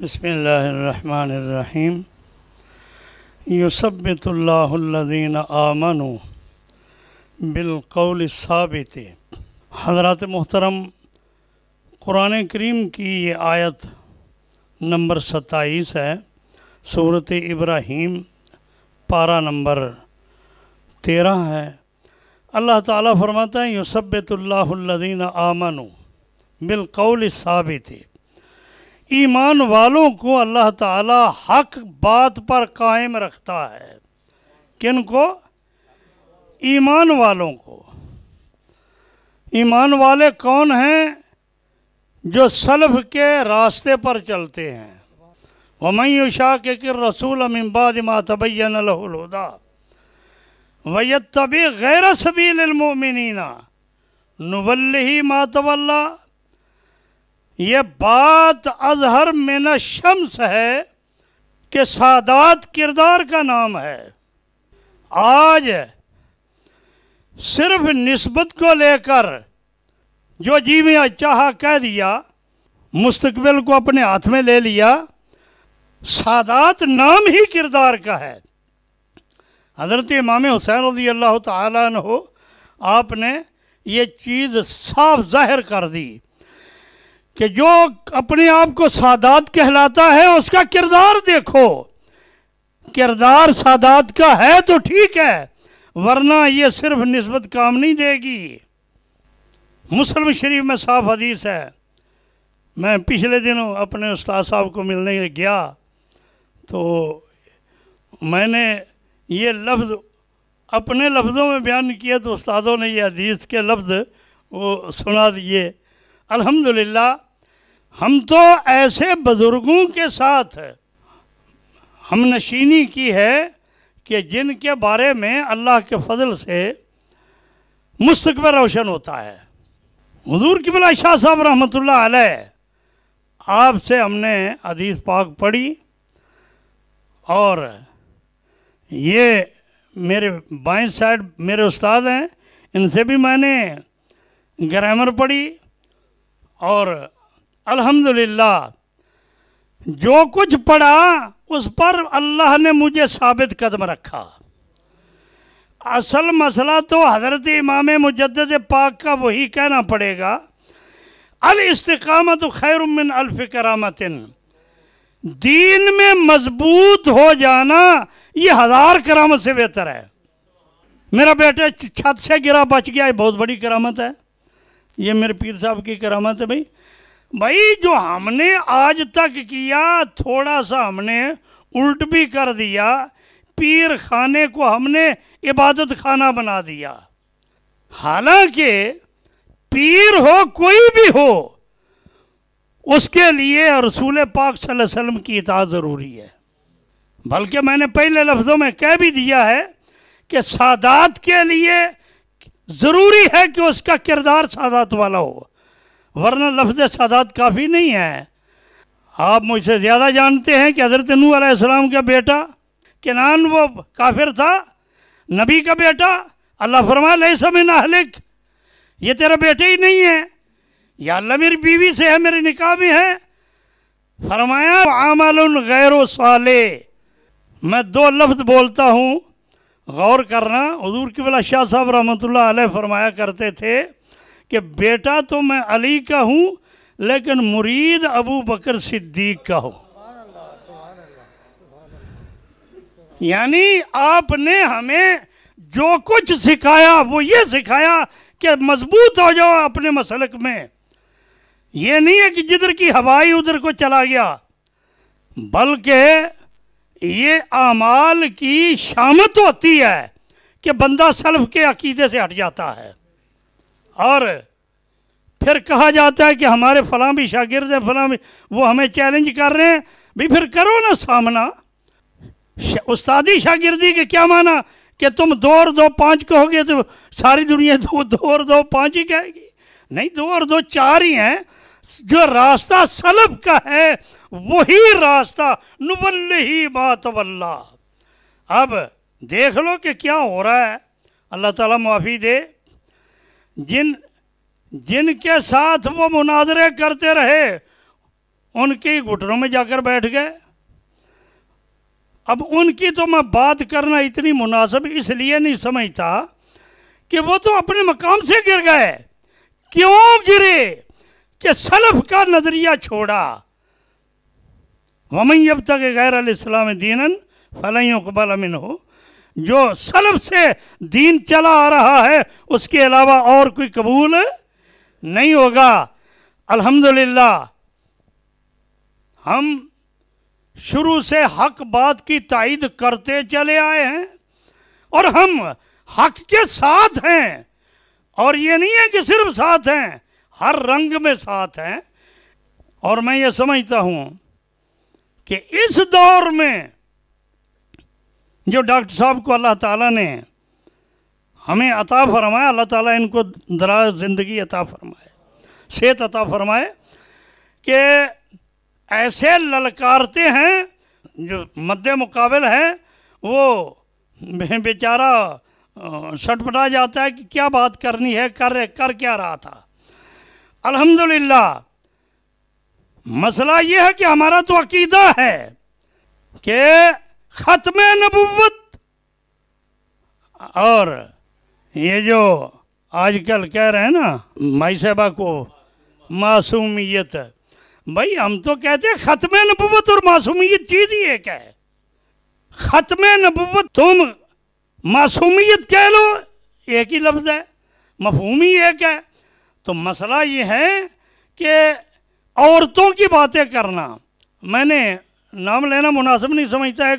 बसमीम यूसबतल्लादीन आमनु बिलकौल साबित हजरत मोहतरम क़ुरान करीम की ये आयत नंबर सत्ताईस है सूरत इब्राहीम पारा नंबर तेरह है अल्लाह ताला फरमाता है यूसबतल्लादीन आमनु बिलकौल साबित ईमान वालों को अल्लाह ताला हक बात पर कायम रखता है किन को ईमान वालों को ईमान वाले कौन हैं जो सलफ के रास्ते पर चलते हैं वमयू शाह के कि रसूल अम्बाद मातबैनहुदा वैत तबी गैर सबीलमिन नवल्ल ही मातवल्ला ये बात अजहर में शम्स है कि सादात किरदार का नाम है आज सिर्फ नस्बत को लेकर जो जी में चाह कह दिया मुस्तबिल को अपने हाथ में ले लिया सादात नाम ही किरदार का है हज़रत इमाम हुसैन रजी अल्लाह तहो आपने ये चीज़ साफ जाहिर कर दी कि जो अपने आप को सादात कहलाता है उसका किरदार देखो किरदार सादात का है तो ठीक है वरना ये सिर्फ नस्बत काम नहीं देगी मुस्लिम शरीफ में साफ हदीस है मैं पिछले दिनों अपने उस्ताद साहब को मिलने गया तो मैंने ये लफ्ज़ अपने लफ्ज़ों में बयान किया तो उस्तादों ने यह हदीस के लफ्ज़ वो सुना दिए अल्हम्दुलिल्लाह हम तो ऐसे बुज़ुर्गों के साथ हम नशीनी की है कि जिनके बारे में अल्लाह के फजल से मुस्तकबल रोशन होता है हजूर किबला शाह साहब रहमत आपसे हमने हदीस पाक पढ़ी और ये मेरे बाएं साइड मेरे उस्ताद हैं इनसे भी मैंने ग्रामर पढ़ी और अल्हम्दुलिल्लाह जो कुछ पढ़ा उस पर अल्लाह ने मुझे साबित कदम रखा असल मसला तो हज़रत इमाम मुजद पाक का वही कहना पड़ेगा अल इस्तकामत खैर मिन अल्फ दीन में मजबूत हो जाना ये हज़ार करामत से बेहतर है मेरा बेटा छत से गिरा बच गया ये बहुत बड़ी करामत है ये मेरे पीर साहब की करामत है भाई भाई जो हमने आज तक किया थोड़ा सा हमने उल्ट भी कर दिया पीर खाने को हमने इबादत खाना बना दिया हालांकि पीर हो कोई भी हो उसके लिए रसूल पाक वसल्लम की इता ज़रूरी है बल्कि मैंने पहले लफ्ज़ों में कह भी दिया है कि सादात के लिए ज़रूरी है कि उसका किरदार सादात वाला हो वरना लफ्ज़ सादात काफ़ी नहीं है आप मुझसे ज़्यादा जानते हैं कि हज़रत नू आसमाम का बेटा किनान वो काफिर था नबी का बेटा अल्लाह फरमा ले समय नाहलिक ये तेरा बेटे ही नहीं है या अल्लाह मेरी बीवी से है मेरे निकाह में है फरमाया आमल गैर साले मैं दो लफ्ज़ बोलता हूँ गौर करना हजूर की वाला शाह साहब रहमत ला फरमाया करते थे कि बेटा तो मैं अली का हूँ लेकिन मुरीद अबू बकर सिद्दीक का हो यानी आपने हमें जो कुछ सिखाया वो ये सिखाया कि मजबूत हो जाओ अपने मसलक में ये नहीं है कि जिधर की हवाई उधर को चला गया बल्कि ये आमाल की शामत होती है कि बंदा सल्फ के अकीदे से हट जाता है और फिर कहा जाता है कि हमारे फलां भी शागिर्द हैं फलां भी वो हमें चैलेंज कर रहे हैं भी फिर करो ना सामना उस्तादी शागिर्दी के क्या माना कि तुम दो और दो पाँच कहोगे तो सारी दुनिया दो तो दो और दो पाँच ही कहेगी नहीं दो और दो चार ही हैं जो रास्ता सलब का है वही रास्ता नुबल ही बात वल्ला अब देख लो कि क्या हो रहा है अल्लाह ताला माफ़ी दे जिन जिनके साथ वो मुनाजरे करते रहे उनके घुटनों में जाकर बैठ गए अब उनकी तो मैं बात करना इतनी मुनासिब इसलिए नहीं समझता कि वो तो अपने मकाम से गिर गए क्यों गिरे कि सलफ का नज़रिया छोड़ा अब तक गैर इस्लाम दीनन फलैयों कबल अमिन हो जो सलब से दीन चला आ रहा है उसके अलावा और कोई कबूल नहीं होगा अल्हम्दुलिल्लाह हम शुरू से हक बात की तइद करते चले आए हैं और हम हक के साथ हैं और ये नहीं है कि सिर्फ साथ हैं हर रंग में साथ हैं और मैं ये समझता हूँ कि इस दौर में जो डॉक्टर साहब को अल्लाह ताला ने हमें अता फरमाया अल्लाह ताला इनको दराज ज़िंदगी अता फरमाए सेहत अता फरमाए कि ऐसे ललकारते हैं जो मद्द मुकाबल हैं वो बेचारा छटपटा जाता है कि क्या बात करनी है कर कर क्या रहा था अल्हम्दुलिल्लाह मसला ये है कि हमारा तो अकीदा है कि ख़त्म नबूत और ये जो आजकल कह रहे हैं ना माई साहबा को मासूमियत भाई हम तो कहते हैं ख़त्म नबूत और मासूमियत चीज़ ही एक है ख़त्म नबूत तुम मासूमियत कह लो एक ही लफ्ज़ है मफहूम ही एक है तो मसला ये है कि औरतों की बातें करना मैंने नाम लेना मुनासिब नहीं समझता है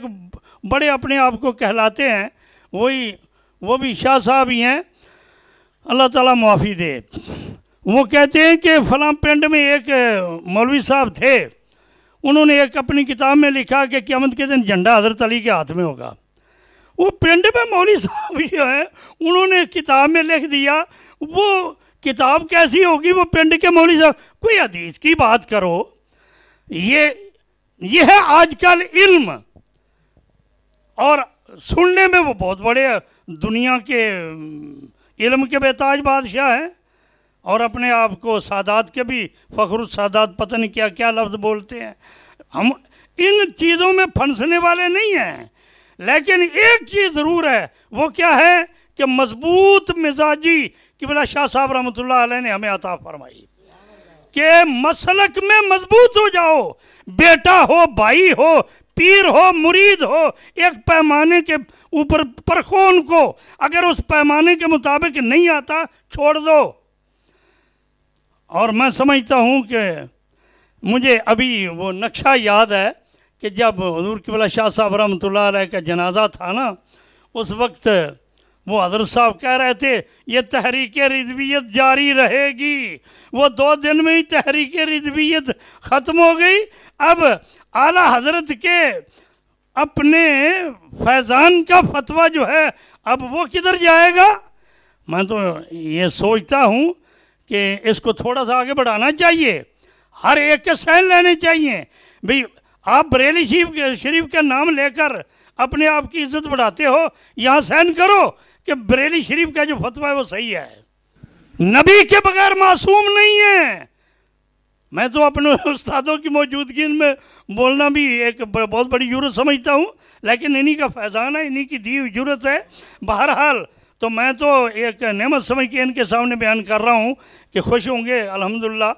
बड़े अपने आप को कहलाते हैं वही वो भी शाह साहब ही हैं अल्लाह ताला माफ़ी दे वो कहते हैं कि फलाम पिंड में एक मौलवी साहब थे उन्होंने एक अपनी किताब में लिखा कि क्यामत के दिन झंडा हजरत अली के हाथ में होगा वो पिंड में मौलवी साहब जो हैं उन्होंने किताब में लिख दिया वो किताब कैसी होगी वो पिंड के मौलवी साहब कोई हदीस की बात करो ये यह है आजकल इल्म और सुनने में वो बहुत बड़े दुनिया के इल्म के बेताज बादशाह हैं और अपने आप को सादात के भी फ़खर सादात पता नहीं क्या क्या लफ्ज़ बोलते हैं हम इन चीज़ों में फंसने वाले नहीं हैं लेकिन एक चीज़ ज़रूर है वो क्या है कि मजबूत मिजाजी कि बिला शाह साहब रहमत ने हमें अता फरमाई के मसलक में मजबूत हो जाओ बेटा हो भाई हो पीर हो मुरीद हो एक पैमाने के ऊपर परखोन को अगर उस पैमाने के मुताबिक नहीं आता छोड़ दो और मैं समझता हूँ कि मुझे अभी वो नक्शा याद है कि जब हजूर किबला शाह साहब रहमत का जनाजा था ना उस वक्त वो हजरत साहब कह रहे थे ये तहरीक रिजवियत जारी रहेगी वो दो दिन में ही तहरीक रिजवियत ख़त्म हो गई अब आला हजरत के अपने फैज़ान का फतवा जो है अब वो किधर जाएगा मैं तो ये सोचता हूँ कि इसको थोड़ा सा आगे बढ़ाना चाहिए हर एक के सहन लेने चाहिए भाई आप बरेली शरीफ शरीफ का नाम लेकर अपने आप की इज्जत बढ़ाते हो यहाँ सहन करो कि बरेली शरीफ का जो फतवा है वो सही है नबी के बगैर मासूम नहीं है मैं तो अपने उस्तादों की मौजूदगी में बोलना भी एक बहुत बड़ी जरूरत समझता हूँ लेकिन इन्हीं का फैजान है इन्हीं की दी हुई जरूरत है बहरहाल तो मैं तो एक नेमत समझ के इनके सामने बयान कर रहा हूँ कि खुश होंगे अल्हम्दुलिल्लाह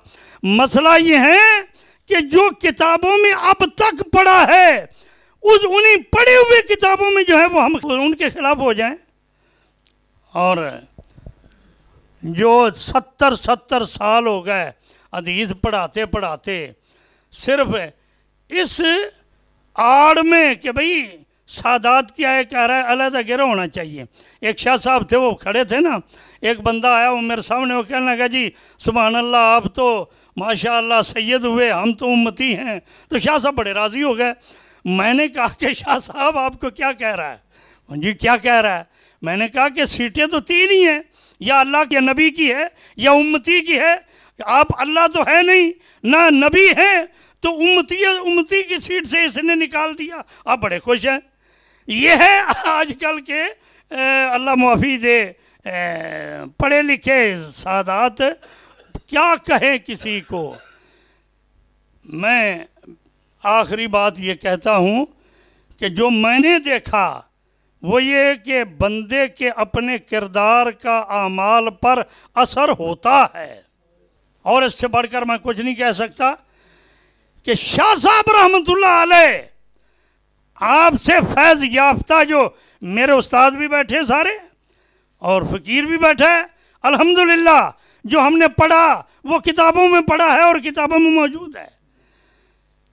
मसला ये है कि जो किताबों में अब तक पढ़ा है उस उन्हीं पढ़े हुए किताबों में जो है वो हम उनके खिलाफ हो जाए और जो सत्तर सत्तर साल हो गए अधीत पढ़ाते पढ़ाते सिर्फ इस आड़ में कि भाई सादात क्या है कह रहा है अलग गिरा होना चाहिए एक शाह साहब थे वो खड़े थे ना एक बंदा आया वो मेरे सामने वो कहने लगा जी सुबहान अल्लाह आप तो माशा अल्लाह सैद हुए हम तो उम्मती हैं तो शाह साहब बड़े राज़ी हो गए मैंने कहा कि शाह साहब आपको क्या कह रहा है जी क्या कह रहा है मैंने कहा कि सीटें तो तीन ही हैं या अल्लाह के नबी की है या उम्मती की है आप अल्लाह तो है नहीं ना नबी हैं तो उम्मती उम्मती की सीट से इसने निकाल दिया आप बड़े खुश हैं ये है आजकल के अल्लाह मुआफ़ी दे पढ़े लिखे सादात क्या कहे किसी को मैं आखिरी बात ये कहता हूँ कि जो मैंने देखा वो ये कि बंदे के अपने किरदार का अमाल पर असर होता है और इससे बढ़कर मैं कुछ नहीं कह सकता कि शाह साहब रहमत आपसे फैज़ याफ्ता जो मेरे उस्ताद भी बैठे सारे और फ़कीर भी बैठे है अल्हम्दुलिल्लाह जो हमने पढ़ा वो किताबों में पढ़ा है और किताबों में मौजूद है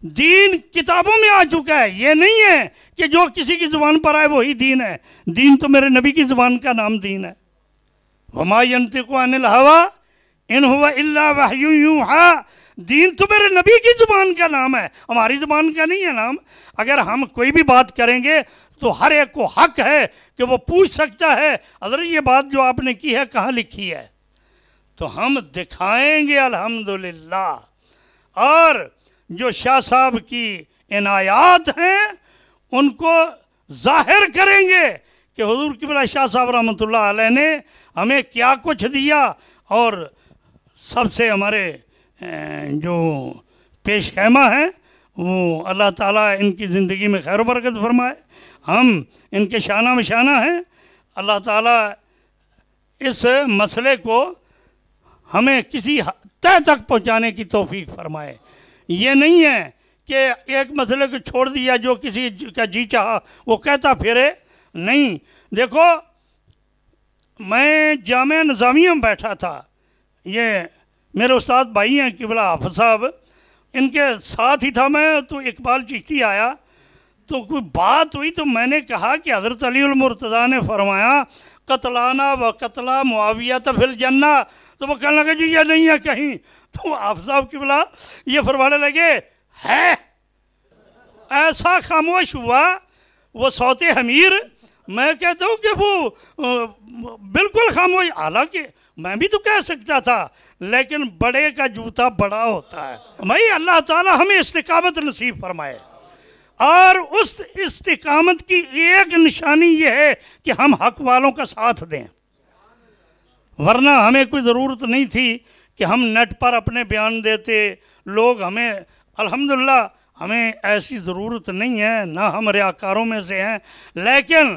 दीन किताबों में आ चुका है ये नहीं है कि जो किसी की ज़ुबान पर आए वही दीन है दीन तो मेरे नबी की ज़ुबान का नाम दीन है हमायंती को अनिल हवा इन हुआ इल्ला वाहयू यूं हा दीन तो मेरे नबी की ज़ुबान का नाम है हमारी ज़ुबान का नहीं है नाम अगर हम कोई भी बात करेंगे तो हर एक को हक है कि वो पूछ सकता है अगर ये बात जो आपने की है कहाँ लिखी है तो हम दिखाएंगे अल्हम्दुलिल्लाह और जो शाह साहब की इनायात हैं उनको जाहिर करेंगे कि हजूर किबला शाह साहब रहमत ने हमें क्या कुछ दिया और सबसे हमारे जो पेश खैमा हैं वो अल्लाह ताला इनकी ज़िंदगी में खैर बरकत फरमाए हम इनके शाना में शाना हैं अल्लाह ताला इस मसले को हमें किसी तय तक पहुंचाने की तोफ़ी फरमाए ये नहीं है कि एक मसले को छोड़ दिया जो किसी का जी चाह वो कहता फिरे नहीं देखो मैं जाम नज़ामिया में बैठा था ये मेरे उस्ताद भाई हैं किबला हाफ साहब इनके साथ ही था मैं तो इकबाल चिश्ती आया तो कोई बात हुई तो मैंने कहा कि हज़रत अलीमरतज़ा ने फरमाया कतलाना व कतला मुआविया फिर जन्ना तो वो कहने लगे जी ये नहीं है कहीं तो आप साहब की बुला ये फरमाने लगे है ऐसा खामोश हुआ वो सौते हमीर मैं कहता हूँ कि वो बिल्कुल खामोश हालांकि मैं भी तो कह सकता था लेकिन बड़े का जूता बड़ा होता है भाई अल्लाह ताला हमें इस्तकामत नसीब फरमाए और उस इस्तकामत की एक निशानी यह है कि हम हक वालों का साथ दें वरना हमें कोई ज़रूरत नहीं थी कि हम नेट पर अपने बयान देते लोग हमें अल्हम्दुलिल्लाह हमें ऐसी ज़रूरत नहीं है ना हम रियाकारों में से हैं लेकिन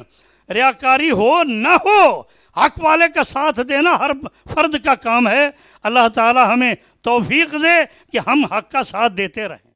रियाकारी हो ना हो हक वाले का साथ देना हर फर्द का काम है अल्लाह ताला हमें तौफीक दे कि हम हक का साथ देते रहें